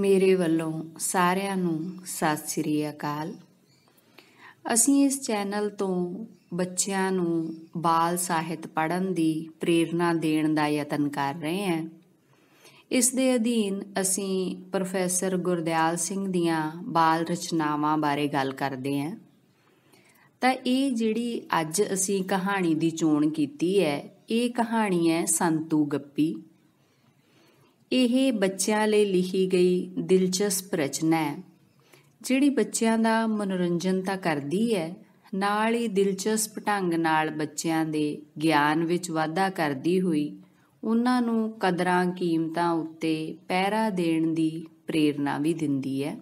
ਮੇਰੇ ਵੱਲੋਂ ਸਾਰਿਆਂ ਨੂੰ ਸਤਿ ਸ੍ਰੀ ਅਕਾਲ ਅਸੀਂ ਇਸ ਚੈਨਲ ਤੋਂ ਬੱਚਿਆਂ ਨੂੰ ਬਾਲ ਸਾਹਿਤ ਪੜਨ ਦੀ ਪ੍ਰੇਰਣਾ ਦੇਣ ਦਾ ਯਤਨ ਕਰ ਰਹੇ ਹਾਂ ਇਸ ਦੇ ਅਧੀਨ ਅਸੀਂ ਪ੍ਰੋਫੈਸਰ ਗੁਰਦਿਆਲ ਸਿੰਘ ਦੀਆਂ ਬਾਲ ਰਚਨਾਵਾਂ ਬਾਰੇ ਗੱਲ ਕਰਦੇ ਹਾਂ ਤਾਂ ਇਹ ਜਿਹੜੀ ਅੱਜ ਅਸੀਂ ਕਹਾਣੀ ਦੀ ਚੋਣ ਕੀਤੀ ਹੈ ਇਹ ਕਹਾਣੀ ਹੈ ਸੰਤੂ ਗੱਪੀ ਇਹ ਬੱਚਿਆਂ ਲਈ ਲਿਖੀ ਗਈ ਦਿਲਚਸਪ ਰਚਨਾ ਹੈ ਜਿਹੜੀ ਬੱਚਿਆਂ ਦਾ ਮਨੋਰੰਜਨ ਤਾਂ ਕਰਦੀ ਹੈ ਨਾਲ ਹੀ ਦਿਲਚਸਪ ਢੰਗ ਨਾਲ ਬੱਚਿਆਂ ਦੇ ਗਿਆਨ ਵਿੱਚ ਵਾਧਾ ਕਰਦੀ ਹੋਈ ਉਹਨਾਂ ਨੂੰ ਕਦਰਾਂ ਕੀਮਤਾਂ ਉੱਤੇ ਪਹਿਰਾ ਦੇਣ ਦੀ ਪ੍ਰੇਰਣਾ ਵੀ ਦਿੰਦੀ ਹੈ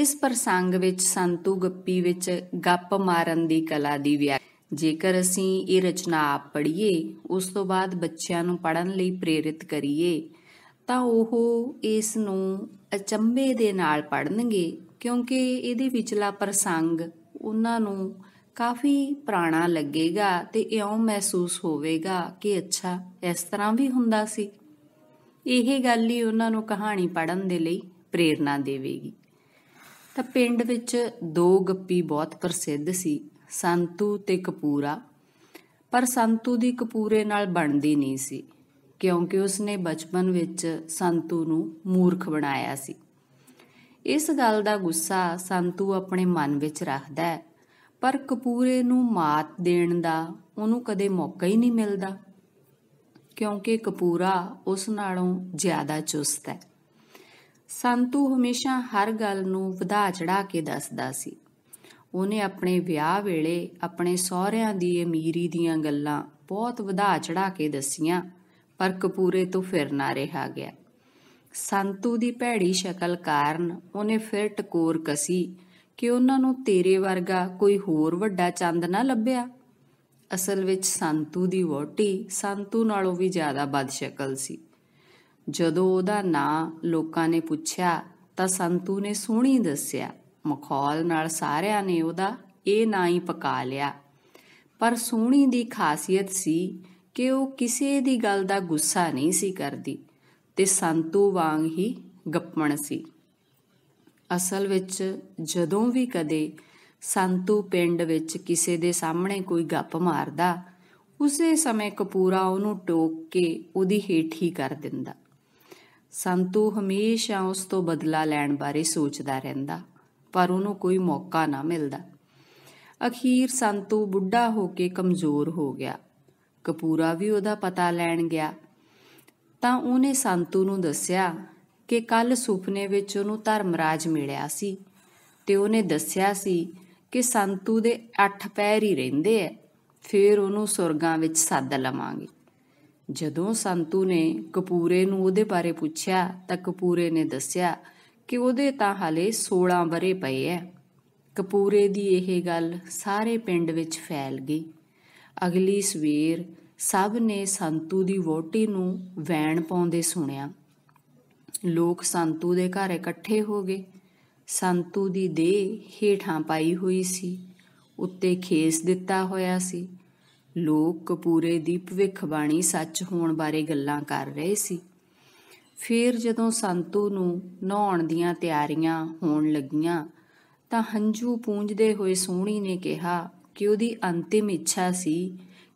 ਇਸ ਪ੍ਰਸੰਗ ਵਿੱਚ ਸੰਤੂ ਗੱਪੀ ਵਿੱਚ ਗੱਪ ਮਾਰਨ ਦੀ ਕਲਾ ਦੀ ਵਿਆਖਿਆ ਜੇਕਰ ਅਸੀਂ ਇਹ ਰਚਨਾ ਆਪ ਪੜ੍ਹੀਏ ਉਸ ਤੋਂ ਬਾਅਦ ਬੱਚਿਆਂ ਨੂੰ ਪੜਨ ਲਈ ਪ੍ਰੇਰਿਤ ਕਰੀਏ ਤਾਂ ਉਹ ਇਸ ਨੂੰ ਅਚੰਬੇ ਦੇ ਨਾਲ ਪੜਨਗੇ ਕਿਉਂਕਿ ਇਹਦੇ ਵਿਚਲਾ ਪ੍ਰਸੰਗ ਉਹਨਾਂ ਨੂੰ ਕਾਫੀ ਪੁਰਾਣਾ ਲੱਗੇਗਾ ਤੇ ਇਉਂ ਮਹਿਸੂਸ ਹੋਵੇਗਾ ਕਿ ਅੱਛਾ ਇਸ ਤਰ੍ਹਾਂ ਵੀ ਹੁੰਦਾ ਸੀ ਇਹ ਗੱਲ ਹੀ ਉਹਨਾਂ ਨੂੰ ਕਹਾਣੀ ਪੜਨ ਦੇ ਲਈ ਪ੍ਰੇਰਣਾ ਦੇਵੇਗੀ ਤਾਂ ਪਿੰਡ ਵਿੱਚ ਦੋ ਗੱਪੀ ਬਹੁਤ ਪ੍ਰਸਿੱਧ ਸੀ ਸੰਤੂ ਤੇ ਕਪੂਰਾ ਪਰ ਸੰਤੂ ਦੀ ਕਪੂਰੇ ਨਾਲ ਬਣਦੀ ਨਹੀਂ ਸੀ ਕਿਉਂਕਿ ਉਸਨੇ ਬਚਪਨ ਵਿੱਚ ਸੰਤੂ ਨੂੰ ਮੂਰਖ ਬਣਾਇਆ ਸੀ ਇਸ ਗੱਲ ਦਾ ਗੁੱਸਾ ਸੰਤੂ ਆਪਣੇ ਮਨ ਵਿੱਚ ਰੱਖਦਾ ਹੈ ਪਰ ਕਪੂਰੇ ਨੂੰ ਮਾਤ ਦੇਣ ਦਾ ਉਹਨੂੰ ਕਦੇ ਮੌਕਾ ਹੀ ਨਹੀਂ ਮਿਲਦਾ ਕਿਉਂਕਿ ਕਪੂਰਾ ਉਸ ਨਾਲੋਂ ਜ਼ਿਆਦਾ ਚੁਸਤ ਹੈ ਸੰਤੂ ਹਮੇਸ਼ਾ ਹਰ ਗੱਲ ਨੂੰ ਵਧਾ ਚੜਾ ਕੇ ਦੱਸਦਾ ਸੀ ਉਹਨੇ ਆਪਣੇ ਵਿਆਹ ਵੇਲੇ ਆਪਣੇ ਸਹੁਰਿਆਂ ਦੀ ਅਮੀਰੀ ਦੀਆਂ ਗੱਲਾਂ ਬਹੁਤ ਵਧਾ ਚੜਾ ਕੇ ਦੱਸੀਆਂ ਪਰ ਕਪੂਰੇ ਤੋਂ ਫਿਰ ਨਾ ਰਿਹਾ ਗਿਆ ਸੰਤੂ ਦੀ ਭੈੜੀ ਸ਼ਕਲ ਕਾਰਨ ਉਹਨੇ ਫਿਰ ਟਕੋਰ ਕਸੀ ਕਿ ਉਹਨਾਂ ਨੂੰ ਤੇਰੇ ਵਰਗਾ ਕੋਈ ਹੋਰ ਵੱਡਾ ਚੰਦ ਨਾ ਲੱਭਿਆ ਅਸਲ ਵਿੱਚ ਸੰਤੂ ਦੀ ਵੋਟੀ ਸੰਤੂ ਨਾਲੋਂ ਵੀ ਜ਼ਿਆਦਾ ਸ਼ਕਲ ਸੀ ਜਦੋਂ ਉਹਦਾ ਨਾਂ ਲੋਕਾਂ ਨੇ ਪੁੱਛਿਆ ਤਾਂ ਸੰਤੂ ਨੇ ਸੋਹਣੀ ਦੱਸਿਆ ਮਖੌਲ ਨਾਲ ਸਾਰਿਆਂ ਨੇ ਉਹਦਾ ਇਹ ਨਾਂ ਹੀ ਪਕਾ ਲਿਆ ਪਰ ਸੋਹਣੀ ਦੀ ਖਾਸੀਅਤ ਸੀ ਕਿ ਉਹ ਕਿਸੇ ਦੀ ਗੱਲ ਦਾ ਗੁੱਸਾ ਨਹੀਂ ਸੀ ਕਰਦੀ ਤੇ ਸੰਤੂ ਵਾਂਗ ਹੀ ਗੱਪਣ ਸੀ ਅਸਲ ਵਿੱਚ ਜਦੋਂ ਵੀ ਕਦੇ ਸੰਤੂ ਪਿੰਡ ਵਿੱਚ ਕਿਸੇ ਦੇ ਸਾਹਮਣੇ ਕੋਈ ਗੱਪ ਮਾਰਦਾ ਉਸੇ ਸਮੇਂ ਕਪੂਰਾ ਉਹਨੂੰ ਟੋਕ ਕੇ ਉਹਦੀ ਹੇਠੀ ਕਰ ਦਿੰਦਾ ਸੰਤੂ ਹਮੇਸ਼ਾ ਉਸ ਤੋਂ ਬਦਲਾ ਲੈਣ ਬਾਰੇ ਸੋਚਦਾ ਰਹਿੰਦਾ ਪਰ ਉਹਨੂੰ ਕੋਈ ਮੌਕਾ ਨਾ ਮਿਲਦਾ ਅਖੀਰ ਸੰਤੂ ਬੁੱਢਾ ਹੋ ਕੇ ਕਮਜ਼ੋਰ ਹੋ ਗਿਆ ਕਪੂਰਾ ਵੀ ਉਹਦਾ ਪਤਾ ਲੈਣ ਗਿਆ ਤਾਂ ਉਹਨੇ ਸੰਤੂ ਨੂੰ ਦੱਸਿਆ ਕਿ ਕੱਲ ਸੁਪਨੇ ਵਿੱਚ ਉਹਨੂੰ ਧਰਮਰਾਜ ਮਿਲਿਆ ਸੀ ਤੇ ਉਹਨੇ ਦੱਸਿਆ ਸੀ ਕਿ ਸੰਤੂ ਦੇ 8 ਪੈਰ ਹੀ ਰਹਿੰਦੇ ਐ ਫਿਰ ਉਹਨੂੰ ਸੁਰਗਾਂ ਵਿੱਚ ਸੱਦ ਲਵਾਂਗੇ ਜਦੋਂ ਸੰਤੂ ਨੇ ਕਪੂਰੇ ਨੂੰ ਉਹਦੇ ਬਾਰੇ ਪੁੱਛਿਆ ਤਾਂ ਕਪੂਰੇ ਨੇ ਦੱਸਿਆ ਕਿ ਉਹਦੇ ਤਾਂ ਹਲੇ 16 ਬਰੇ ਪਏ ਐ ਕਪੂਰੇ ਦੀ ਇਹ ਗੱਲ ਸਾਰੇ ਪਿੰਡ ਵਿੱਚ ਫੈਲ ਗਈ ਅਗਲੀ ਸਵੇਰ ਸਭ ਨੇ ਸੰਤੂ ਦੀ ਵੋਟੀ ਨੂੰ ਵੈਣ ਪਾਉਂਦੇ ਸੁਣਿਆ ਲੋਕ ਸੰਤੂ ਦੇ ਘਰ ਇਕੱਠੇ ਹੋ ਗਏ ਸੰਤੂ ਦੀ ਦੇਹ ਹੀਠਾਂ ਪਾਈ ਹੋਈ ਸੀ ਉੱਤੇ ਖੇਸ ਦਿੱਤਾ ਹੋਇਆ ਸੀ ਲੋਕ ਕਪੂਰੇ ਦੀ ਬਾਣੀ ਸੱਚ ਹੋਣ ਬਾਰੇ ਗੱਲਾਂ ਕਰ ਰਹੇ ਸੀ ਫਿਰ ਜਦੋਂ ਸੰਤੂ ਨੂੰ ਨਹਾਉਣ ਦੀਆਂ ਤਿਆਰੀਆਂ ਹੋਣ ਲੱਗੀਆਂ ਤਾਂ ਹੰਝੂ ਪੂੰਝਦੇ ਹੋਏ ਸੋਹਣੀ ਨੇ ਕਿਹਾ ਕਿ ਉਹਦੀ ਅੰਤਿਮ ਇੱਛਾ ਸੀ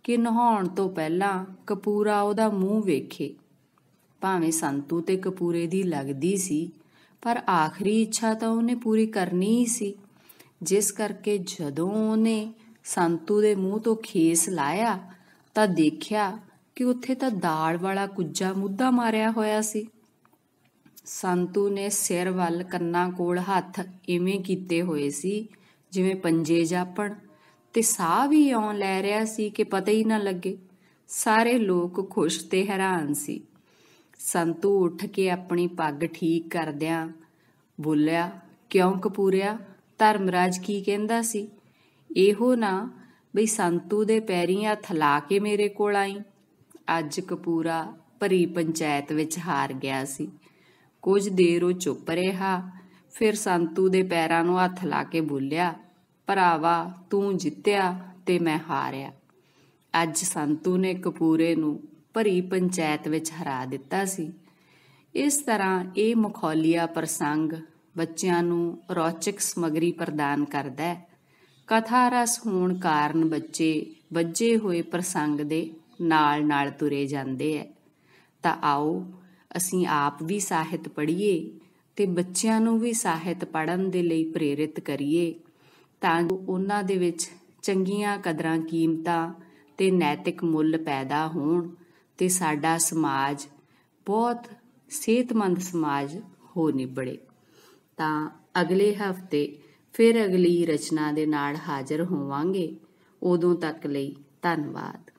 ਕਿ ਨਹਾਉਣ ਤੋਂ ਪਹਿਲਾਂ ਕਪੂਰਾ ਉਹਦਾ ਮੂੰਹ ਵੇਖੇ ਭਾਵੇਂ ਸੰਤੂ ਤੇ ਕਪੂਰੇ ਦੀ ਲੱਗਦੀ ਸੀ ਪਰ ਆਖਰੀ ਇੱਛਾ ਤਾਂ ਉਹਨੇ ਪੂਰੀ ਕਰਨੀ ਹੀ ਸੀ ਜਿਸ ਕਰਕੇ ਜਦੋਂ ਉਹਨੇ ਸੰਤੂ ਦੇ ਮੂੰਹ ਤੋਂ ਖੇਸ ਲਾਇਆ ਤਾਂ ਦੇਖਿਆ ਕਿ ਉੱਥੇ ਤਾਂ ਦਾੜ ਵਾਲਾ ਕੁੱਜਾ ਮੁੱਦਾ ਮਾਰਿਆ ਹੋਇਆ ਸੀ ਸੰਤੂ ਨੇ ਸਿਰ ਵੱਲ ਕੰਨਾਂ ਕੋਲ ਹੱਥ ਇਵੇਂ ਕੀਤੇ ਹੋਏ ਸੀ ਜਿਵੇਂ ਪੰਜੇ ਜਾਪਣ ਤੇ ਸਾਹ ਵੀ ਇਉਂ ਲੈ ਰਿਹਾ ਸੀ ਕਿ ਪਤਾ ਹੀ ਨਾ ਲੱਗੇ ਸਾਰੇ ਲੋਕ ਖੁਸ਼ ਤੇ ਹੈਰਾਨ ਸੀ ਸੰਤੂ ਉੱਠ ਕੇ ਆਪਣੀ ਪੱਗ ਠੀਕ ਕਰਦਿਆਂ ਬੋਲਿਆ ਕਿਉਂ ਕਪੂਰਿਆ ਧਰਮਰਾਜ ਕੀ ਕਹਿੰਦਾ ਸੀ ਇਹੋ ਨਾ ਬਈ ਸੰਤੂ ਦੇ ਪੈਰੀਂ ਥਲਾ ਕੇ ਮੇਰੇ ਕੋਲ ਆਈ ਅੱਜ ਕਪੂਰਾ ਭਰੀ ਪੰਚਾਇਤ ਵਿੱਚ ਹਾਰ ਗਿਆ ਸੀ ਕੁਝ ਦੇਰ ਉਹ ਚੁੱਪ ਰਿਹਾ ਫਿਰ ਸੰਤੂ ਦੇ ਪੈਰਾਂ ਨੂੰ ਹੱਥ ਲਾ ਕੇ ਬੋਲਿਆ ਭਰਾਵਾ ਤੂੰ ਜਿੱਤਿਆ ਤੇ ਮੈਂ ਹਾਰਿਆ ਅੱਜ ਸੰਤੂ ਨੇ ਕਪੂਰੇ ਨੂੰ ਭਰੀ ਪੰਚਾਇਤ ਵਿੱਚ ਹਰਾ ਦਿੱਤਾ ਸੀ ਇਸ ਤਰ੍ਹਾਂ ਇਹ ਮਖੌਲੀਆ ਪ੍ਰਸੰਗ ਬੱਚਿਆਂ ਨੂੰ ਰੌਚਕ ਸਮਗਰੀ ਪ੍ਰਦਾਨ ਕਰਦਾ ਹੈ ਕਥਾ ਰਸ ਹੋਣ ਕਾਰਨ ਬੱਚੇ ਵੱਜੇ ਹੋਏ ਪ੍ਰਸੰਗ ਦੇ ਨਾਲ-ਨਾਲ ਤੁਰੇ ਜਾਂਦੇ ਐ ਤਾਂ ਆਓ ਅਸੀਂ ਆਪ ਵੀ ਸਾਹਿਤ ਪੜ੍ਹੀਏ ਤੇ ਬੱਚਿਆਂ ਨੂੰ ਵੀ ਸਾਹਿਤ ਪੜਨ ਦੇ ਲਈ ਪ੍ਰੇਰਿਤ ਕਰੀਏ ਤਾਂ ਉਹਨਾਂ ਦੇ ਵਿੱਚ ਚੰਗੀਆਂ ਕਦਰਾਂ ਕੀਮਤਾਂ ਤੇ ਨੈਤਿਕ ਮੁੱਲ ਪੈਦਾ ਹੋਣ ਤੇ ਸਾਡਾ ਸਮਾਜ ਬਹੁਤ ਸਿਹਤਮੰਦ ਸਮਾਜ ਹੋ ਨਿਬੜੇ ਤਾਂ ਅਗਲੇ ਹਫਤੇ ਫਿਰ ਅਗਲੀ ਰਚਨਾ ਦੇ ਨਾਲ ਹਾਜ਼ਰ ਹੋਵਾਂਗੇ ਉਦੋਂ ਤੱਕ ਲਈ ਧੰਨਵਾਦ